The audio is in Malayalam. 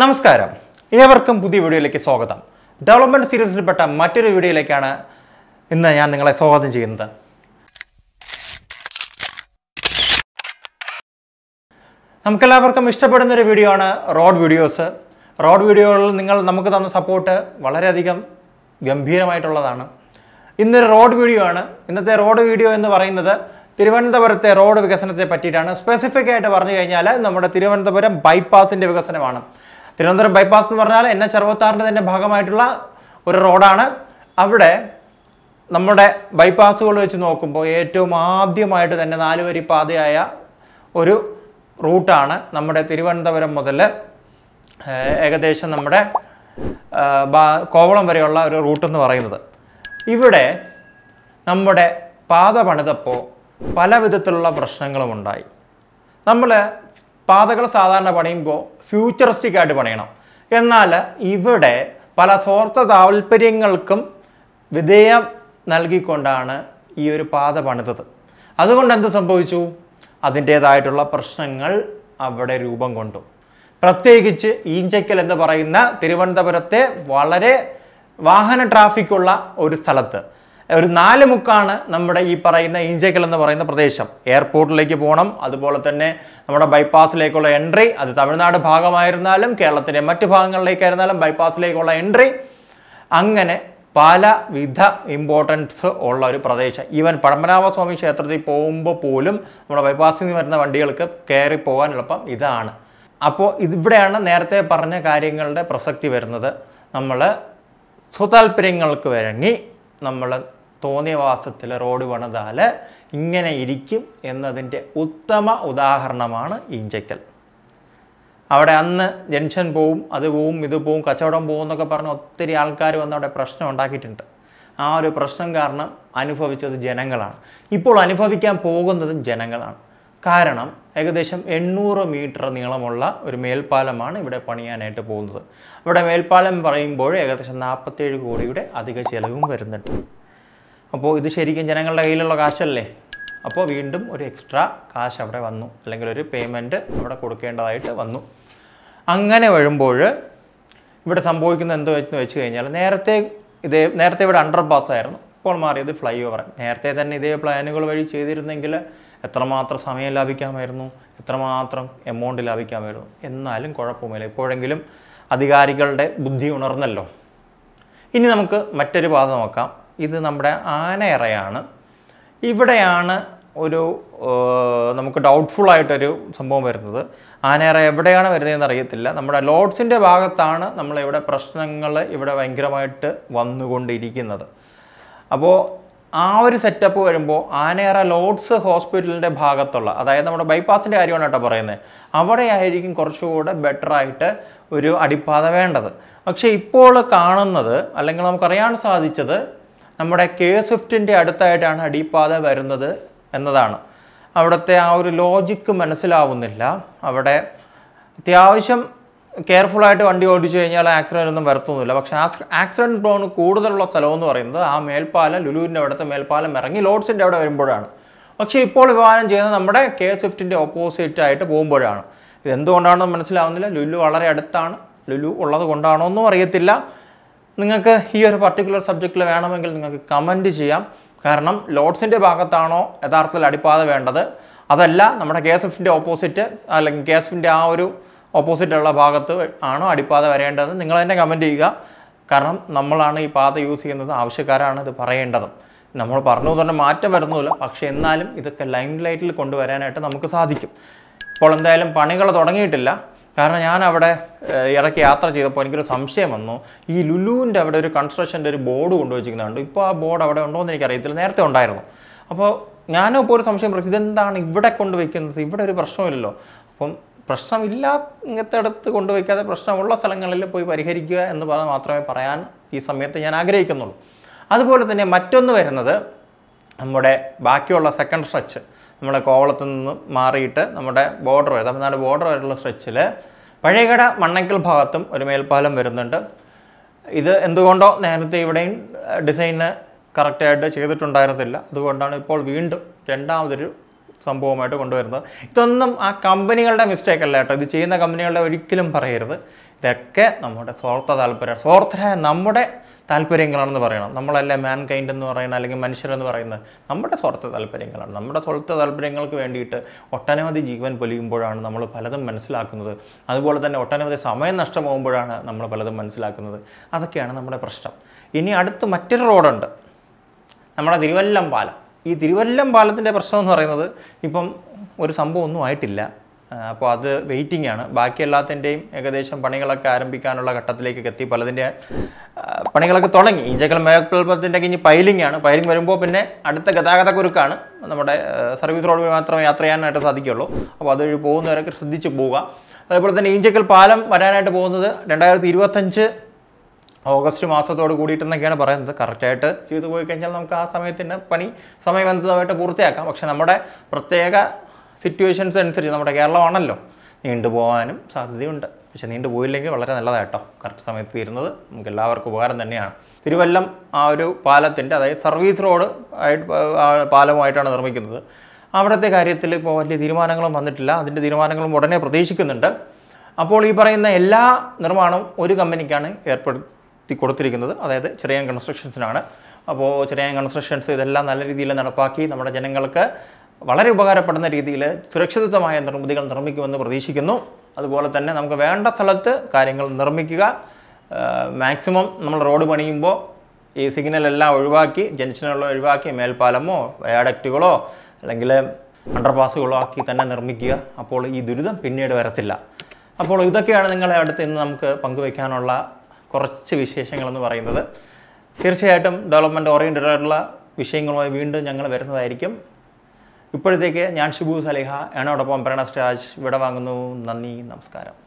നമസ്കാരം ഏവർക്കും പുതിയ വീഡിയോയിലേക്ക് സ്വാഗതം ഡെവലപ്മെൻറ്റ് സീരീസിൽപ്പെട്ട മറ്റൊരു വീഡിയോയിലേക്കാണ് ഇന്ന് ഞാൻ നിങ്ങളെ സ്വാഗതം ചെയ്യുന്നത് നമുക്കെല്ലാവർക്കും ഇഷ്ടപ്പെടുന്ന ഒരു വീഡിയോ ആണ് റോഡ് വീഡിയോസ് റോഡ് വീഡിയോകളിൽ നിങ്ങൾ നമുക്ക് തന്ന സപ്പോർട്ട് വളരെയധികം ഗംഭീരമായിട്ടുള്ളതാണ് ഇന്നൊരു റോഡ് വീഡിയോ ആണ് ഇന്നത്തെ റോഡ് വീഡിയോ എന്ന് പറയുന്നത് തിരുവനന്തപുരത്തെ റോഡ് വികസനത്തെ പറ്റിയിട്ടാണ് സ്പെസിഫിക് ആയിട്ട് പറഞ്ഞു കഴിഞ്ഞാൽ നമ്മുടെ തിരുവനന്തപുരം ബൈപ്പാസിൻ്റെ വികസനമാണ് തിരുവനന്തപുരം ബൈപ്പാസ് എന്ന് പറഞ്ഞാൽ എൻ എച്ച് അറുപത്താറിൻ്റെ തന്നെ ഭാഗമായിട്ടുള്ള ഒരു റോഡാണ് അവിടെ നമ്മുടെ ബൈപ്പാസുകൾ വെച്ച് നോക്കുമ്പോൾ ഏറ്റവും ആദ്യമായിട്ട് തന്നെ നാലുവരി പാതയായ ഒരു റൂട്ടാണ് നമ്മുടെ തിരുവനന്തപുരം മുതൽ ഏകദേശം നമ്മുടെ കോവളം വരെയുള്ള ഒരു റൂട്ട് എന്ന് പറയുന്നത് ഇവിടെ നമ്മുടെ പാത പണിതപ്പോൾ പല വിധത്തിലുള്ള ഉണ്ടായി നമ്മൾ പാതകൾ സാധാരണ പണിയുമ്പോൾ ഫ്യൂച്ചറിസ്റ്റിക് ആയിട്ട് പണിയണം എന്നാൽ ഇവിടെ പല സ്വാർത്ഥ താല്പര്യങ്ങൾക്കും വിധേയം നൽകിക്കൊണ്ടാണ് ഈ ഒരു പാത പണിതത് അതുകൊണ്ട് എന്ത് സംഭവിച്ചു അതിൻ്റേതായിട്ടുള്ള പ്രശ്നങ്ങൾ അവിടെ രൂപം കൊണ്ടു പ്രത്യേകിച്ച് ഈഞ്ചക്കൽ എന്ന് പറയുന്ന തിരുവനന്തപുരത്തെ വളരെ വാഹന ട്രാഫിക്കുള്ള ഒരു സ്ഥലത്ത് ഒരു നാല് മുക്കാണ് നമ്മുടെ ഈ പറയുന്ന ഇഞ്ചേക്കൽ എന്ന് പറയുന്ന പ്രദേശം എയർപോർട്ടിലേക്ക് പോകണം അതുപോലെ തന്നെ നമ്മുടെ ബൈപ്പാസിലേക്കുള്ള എൻട്രി അത് തമിഴ്നാട് ഭാഗമായിരുന്നാലും കേരളത്തിൻ്റെ മറ്റ് ഭാഗങ്ങളിലേക്കായിരുന്നാലും ബൈപ്പാസിലേക്കുള്ള എൻട്രി അങ്ങനെ വിധ ഇമ്പോർട്ടൻസ് ഉള്ള ഒരു പ്രദേശം ഈവൻ പരമ്പരാഭസ്വാമി ക്ഷേത്രത്തിൽ പോകുമ്പോൾ പോലും നമ്മുടെ ബൈപ്പാസിൽ നിന്ന് വരുന്ന വണ്ടികൾക്ക് കയറി പോകാൻ എളുപ്പം ഇതാണ് അപ്പോൾ ഇവിടെയാണ് നേരത്തെ പറഞ്ഞ കാര്യങ്ങളുടെ പ്രസക്തി വരുന്നത് നമ്മൾ സ്വതാല്പര്യങ്ങൾക്ക് വഴങ്ങി നമ്മൾ തോന്നിയ വാസത്തിൽ റോഡ് പണിതാൽ ഇങ്ങനെ ഇരിക്കും എന്നതിൻ്റെ ഉത്തമ ഉദാഹരണമാണ് ഈഞ്ചയ്ക്കൽ അവിടെ അന്ന് ജംഗ്ഷൻ പോവും അത് പോവും ഇത് പോവും കച്ചവടം പോവും എന്നൊക്കെ പറഞ്ഞ് ഒത്തിരി ആൾക്കാർ വന്ന് അവിടെ പ്രശ്നം ഉണ്ടാക്കിയിട്ടുണ്ട് ആ ഒരു പ്രശ്നം കാരണം അനുഭവിച്ചത് ജനങ്ങളാണ് ഇപ്പോൾ അനുഭവിക്കാൻ പോകുന്നതും ജനങ്ങളാണ് കാരണം ഏകദേശം എണ്ണൂറ് മീറ്റർ നീളമുള്ള ഒരു മേൽപ്പാലമാണ് ഇവിടെ പണിയാനായിട്ട് പോകുന്നത് ഇവിടെ മേൽപ്പാലം പറയുമ്പോൾ ഏകദേശം നാൽപ്പത്തേഴ് കോടിയുടെ അധിക ചിലവും വരുന്നുണ്ട് അപ്പോൾ ഇത് ശരിക്കും ജനങ്ങളുടെ കയ്യിലുള്ള കാശല്ലേ അപ്പോൾ വീണ്ടും ഒരു എക്സ്ട്രാ കാശ് അവിടെ വന്നു അല്ലെങ്കിൽ ഒരു പേയ്മെൻറ്റ് അവിടെ കൊടുക്കേണ്ടതായിട്ട് വന്നു അങ്ങനെ വരുമ്പോൾ ഇവിടെ സംഭവിക്കുന്നത് എന്ത് വെച്ച് വെച്ച് കഴിഞ്ഞാൽ നേരത്തെ ഇതേ നേരത്തെ ഇവിടെ അണ്ടർ പാസ് ആയിരുന്നു ഇപ്പോൾ മാറിയത് ഫ്ലൈ ഓവർ നേരത്തെ തന്നെ ഇതേ പ്ലാനുകൾ വഴി ചെയ്തിരുന്നെങ്കിൽ എത്രമാത്രം സമയം ലാഭിക്കാമായിരുന്നു എത്രമാത്രം എമൗണ്ട് ലാഭിക്കാമായിരുന്നു എന്നാലും കുഴപ്പമില്ല ഇപ്പോഴെങ്കിലും അധികാരികളുടെ ബുദ്ധി ഉണർന്നല്ലോ ഇനി നമുക്ക് മറ്റൊരു പാത നോക്കാം ഇത് നമ്മുടെ ആനയറയാണ് ഇവിടെയാണ് ഒരു നമുക്ക് ഡൗട്ട്ഫുള്ളായിട്ടൊരു സംഭവം വരുന്നത് ആനയറ എവിടെയാണ് വരുന്നതെന്ന് അറിയത്തില്ല നമ്മുടെ ലോഡ്സിൻ്റെ ഭാഗത്താണ് നമ്മളിവിടെ പ്രശ്നങ്ങൾ ഇവിടെ ഭയങ്കരമായിട്ട് വന്നുകൊണ്ടിരിക്കുന്നത് അപ്പോൾ ആ ഒരു സെറ്റപ്പ് വരുമ്പോൾ ആനയറ ലോഡ്സ് ഹോസ്പിറ്റലിൻ്റെ ഭാഗത്തുള്ള അതായത് നമ്മുടെ ബൈപ്പാസിൻ്റെ കാര്യമാണ് കേട്ടോ പറയുന്നത് അവിടെ ആയിരിക്കും കുറച്ചുകൂടെ ബെറ്ററായിട്ട് ഒരു അടിപ്പാത വേണ്ടത് പക്ഷേ ഇപ്പോൾ കാണുന്നത് അല്ലെങ്കിൽ നമുക്കറിയാൻ സാധിച്ചത് നമ്മുടെ കെ സ്വിഫ്റ്റിൻ്റെ അടുത്തായിട്ടാണ് അടിപ്പാത വരുന്നത് എന്നതാണ് അവിടുത്തെ ആ ഒരു ലോജിക്ക് മനസ്സിലാവുന്നില്ല അവിടെ അത്യാവശ്യം കെയർഫുള്ളായിട്ട് വണ്ടി ഓടിച്ചു കഴിഞ്ഞാൽ ആക്സിഡൻ്റ് ഒന്നും വരത്തൊന്നുമില്ല പക്ഷേ ആക്സിഡൻറ്റ് പ്രോൺ കൂടുതലുള്ള സ്ഥലം എന്ന് പറയുന്നത് ആ മേൽപ്പാലം ലുലൂരിൻ്റെ അവിടുത്തെ മേൽപ്പാലം ഇറങ്ങി ലോഡ്സിൻ്റെ അവിടെ വരുമ്പോഴാണ് പക്ഷേ ഇപ്പോൾ വിവാഹം ചെയ്യുന്നത് നമ്മുടെ കെ സ്വിഫ്റ്റിൻ്റെ ഓപ്പോസിറ്റ് ആയിട്ട് പോകുമ്പോഴാണ് ഇതെന്തുകൊണ്ടാണെന്ന് മനസ്സിലാവുന്നില്ല ലുലു വളരെ അടുത്താണ് ലുലു ഉള്ളത് കൊണ്ടാണോ ഒന്നും അറിയത്തില്ല നിങ്ങൾക്ക് ഈ ഒരു പർട്ടിക്കുലർ സബ്ജക്റ്റിൽ വേണമെങ്കിൽ നിങ്ങൾക്ക് കമൻറ്റ് ചെയ്യാം കാരണം ലോഡ്സിൻ്റെ ഭാഗത്താണോ യഥാർത്ഥത്തിൽ അടിപ്പാത വേണ്ടത് അതല്ല നമ്മുടെ കെ എസ് എഫിൻ്റെ ഓപ്പോസിറ്റ് അല്ലെങ്കിൽ കെ എസ് എഫിൻ്റെ ആ ഒരു ഓപ്പോസിറ്റുള്ള ഭാഗത്ത് ആണോ അടിപ്പാത വരേണ്ടത് നിങ്ങൾ തന്നെ കമൻറ്റ് ചെയ്യുക കാരണം നമ്മളാണ് ഈ പാത യൂസ് ചെയ്യുന്നത് ആവശ്യക്കാരാണ് ഇത് പറയേണ്ടത് നമ്മൾ പറഞ്ഞു തന്നെ മാറ്റം വരുന്നില്ല പക്ഷേ എന്നാലും ഇതൊക്കെ ലൈം ലൈറ്റിൽ കൊണ്ടുവരാനായിട്ട് നമുക്ക് സാധിക്കും ഇപ്പോൾ എന്തായാലും പണികൾ തുടങ്ങിയിട്ടില്ല കാരണം ഞാൻ അവിടെ ഇറക്കി യാത്ര ചെയ്തപ്പോൾ എനിക്കൊരു സംശയം വന്നു ഈ ലുലുവിൻ്റെ അവിടെ ഒരു കൺസ്ട്രക്ഷൻ്റെ ഒരു ബോർഡ് കൊണ്ടുവച്ചിരിക്കുന്നുണ്ട് ഇപ്പോൾ ആ ബോർഡ് അവിടെ ഉണ്ടോ എന്ന് എനിക്കറിയത്തില്ല നേരത്തെ ഉണ്ടായിരുന്നു അപ്പോൾ ഞാനും ഇപ്പോൾ ഒരു സംശയം പറഞ്ഞു ഇതെന്താണ് ഇവിടെ കൊണ്ടുവയ്ക്കുന്നത് ഇവിടെ ഒരു പ്രശ്നമില്ലല്ലോ അപ്പം പ്രശ്നമില്ലാത്തിടത്ത് കൊണ്ടുവയ്ക്കാതെ പ്രശ്നമുള്ള സ്ഥലങ്ങളിൽ പോയി പരിഹരിക്കുക എന്ന് പറഞ്ഞാൽ മാത്രമേ പറയാൻ ഈ സമയത്ത് ഞാൻ ആഗ്രഹിക്കുന്നുള്ളൂ അതുപോലെ തന്നെ മറ്റൊന്ന് വരുന്നത് നമ്മുടെ ബാക്കിയുള്ള സെക്കൻഡ് സ്ട്രെച്ച് നമ്മുടെ കോവളത്ത് നിന്ന് മാറിയിട്ട് നമ്മുടെ ബോർഡർ വരെ തമിഴ്നാട് ബോർഡർ വരെയുള്ള സ്ട്രെച്ചിൽ പഴയകട മണ്ണക്കൽ ഭാഗത്തും ഒരു മേൽപ്പാലം വരുന്നുണ്ട് ഇത് എന്തുകൊണ്ടോ നേരത്തെ ഇവിടെയും ഡിസൈന് കറക്റ്റായിട്ട് ചെയ്തിട്ടുണ്ടായിരുന്നില്ല അതുകൊണ്ടാണ് ഇപ്പോൾ വീണ്ടും രണ്ടാമതൊരു സംഭവമായിട്ട് കൊണ്ടുവരുന്നത് ഇതൊന്നും ആ കമ്പനികളുടെ മിസ്റ്റേക്ക് അല്ല കേട്ടോ ഇത് ചെയ്യുന്ന കമ്പനികളുടെ ഒരിക്കലും പറയരുത് ഇതൊക്കെ നമ്മുടെ സ്വാർത്ഥ താല്പര്യം സ്വാർത്ഥരായ നമ്മുടെ താല്പര്യങ്ങളാണെന്ന് പറയണം നമ്മളല്ല മാൻ കൈൻഡ് എന്ന് പറയുന്നത് അല്ലെങ്കിൽ മനുഷ്യരെന്ന് പറയുന്നത് നമ്മുടെ സ്വാർത്ഥ താല്പര്യങ്ങളാണ് നമ്മുടെ സ്വാർത്ഥ താല്പര്യങ്ങൾക്ക് വേണ്ടിയിട്ട് ഒട്ടനവധി ജീവൻ പൊലിയുമ്പോഴാണ് നമ്മൾ പലതും മനസ്സിലാക്കുന്നത് അതുപോലെ തന്നെ ഒട്ടനവധി സമയം നഷ്ടമാകുമ്പോഴാണ് നമ്മൾ പലതും മനസ്സിലാക്കുന്നത് അതൊക്കെയാണ് നമ്മുടെ പ്രശ്നം ഇനി അടുത്ത് മറ്റൊരു റോഡുണ്ട് നമ്മുടെ തിരുവല്ലം പാലം ഈ തിരുവല്ലം പാലത്തിൻ്റെ പ്രശ്നം എന്ന് പറയുന്നത് ഇപ്പം ഒരു സംഭവം ഒന്നും ആയിട്ടില്ല അപ്പോൾ അത് വെയിറ്റിംഗ് ആണ് ബാക്കി എല്ലാത്തിൻ്റെയും ഏകദേശം പണികളൊക്കെ ആരംഭിക്കാനുള്ള ഘട്ടത്തിലേക്കൊക്കെ എത്തി പലതിൻ്റെ പണികളൊക്കെ തുടങ്ങി ഇഞ്ചക്കൽ മേൽപ്പത്തിൻ്റെയൊക്കെ ഇനി പൈലിംഗ് ആണ് പൈലിംഗ് വരുമ്പോൾ പിന്നെ അടുത്ത ഗതാഗത കുരുക്കാണ് നമ്മുടെ സർവീസ് റോഡ് മാത്രമേ യാത്ര ചെയ്യാനായിട്ട് സാധിക്കുള്ളൂ അപ്പോൾ അതുവഴി പോകുന്നവരൊക്കെ ശ്രദ്ധിച്ച് പോവുക അതേപോലെ തന്നെ ഈഞ്ചക്കൽ പാലം വരാനായിട്ട് പോകുന്നത് രണ്ടായിരത്തി ഇരുപത്തഞ്ച് ഓഗസ്റ്റ് മാസത്തോട് കൂടിയിട്ടെന്നൊക്കെയാണ് പറയുന്നത് കറക്റ്റായിട്ട് ചെയ്തു പോയി കഴിഞ്ഞാൽ നമുക്ക് ആ സമയത്തിൻ്റെ പണി സമയബന്ധിതമായിട്ട് പൂർത്തിയാക്കാം പക്ഷേ നമ്മുടെ പ്രത്യേക സിറ്റുവേഷൻസ് അനുസരിച്ച് നമ്മുടെ കേരളമാണല്ലോ നീണ്ടുപോകാനും സാധ്യതയുണ്ട് പക്ഷെ നീണ്ടു പോയില്ലെങ്കിൽ വളരെ നല്ലതായിട്ടോ കറക്റ്റ് സമയത്ത് തീരുന്നത് നമുക്ക് എല്ലാവർക്കും ഉപകാരം തന്നെയാണ് തിരുവല്ലം ആ ഒരു പാലത്തിൻ്റെ അതായത് സർവീസ് റോഡ് ആയിട്ട് പാലമായിട്ടാണ് നിർമ്മിക്കുന്നത് അവിടുത്തെ കാര്യത്തിൽ ഇപ്പോൾ വലിയ തീരുമാനങ്ങളും വന്നിട്ടില്ല അതിൻ്റെ തീരുമാനങ്ങളും ഉടനെ പ്രതീക്ഷിക്കുന്നുണ്ട് അപ്പോൾ ഈ പറയുന്ന എല്ലാ നിർമ്മാണവും ഒരു കമ്പനിക്കാണ് ഏർപ്പെടുത്തി കൊടുത്തിരിക്കുന്നത് അതായത് ചെറിയ കൺസ്ട്രക്ഷൻസിനാണ് അപ്പോൾ ചെറിയ കൺസ്ട്രക്ഷൻസ് ഇതെല്ലാം നല്ല രീതിയിൽ നടപ്പാക്കി നമ്മുടെ ജനങ്ങൾക്ക് വളരെ ഉപകാരപ്പെടുന്ന രീതിയിൽ സുരക്ഷിതത്വമായ നിർമ്മിതികൾ നിർമ്മിക്കുമെന്ന് പ്രതീക്ഷിക്കുന്നു അതുപോലെ തന്നെ നമുക്ക് വേണ്ട സ്ഥലത്ത് കാര്യങ്ങൾ നിർമ്മിക്കുക മാക്സിമം നമ്മൾ റോഡ് പണിയുമ്പോൾ ഈ സിഗ്നൽ എല്ലാം ഒഴിവാക്കി ജംഗ്ഷനുകളോ ഒഴിവാക്കി മേൽപ്പാലമോ വയാഡക്റ്റുകളോ അല്ലെങ്കിൽ അണ്ടർപാസുകളോ ആക്കി തന്നെ നിർമ്മിക്കുക അപ്പോൾ ഈ ദുരിതം പിന്നീട് വരത്തില്ല അപ്പോൾ ഇതൊക്കെയാണ് നിങ്ങളെ അടുത്ത് ഇന്ന് നമുക്ക് പങ്കുവയ്ക്കാനുള്ള കുറച്ച് വിശേഷങ്ങളെന്ന് പറയുന്നത് തീർച്ചയായിട്ടും ഡെവലപ്മെൻറ്റ് ഓറിയൻറ്റഡ് ആയിട്ടുള്ള വിഷയങ്ങളുമായി വീണ്ടും ഞങ്ങൾ വരുന്നതായിരിക്കും ഇപ്പോഴത്തേക്ക് ഞാൻ ഷിബു സലിഹ എന്നോടൊപ്പം പ്രണസ് രാജ് വിടവാങ്ങുന്നു നന്ദി നമസ്കാരം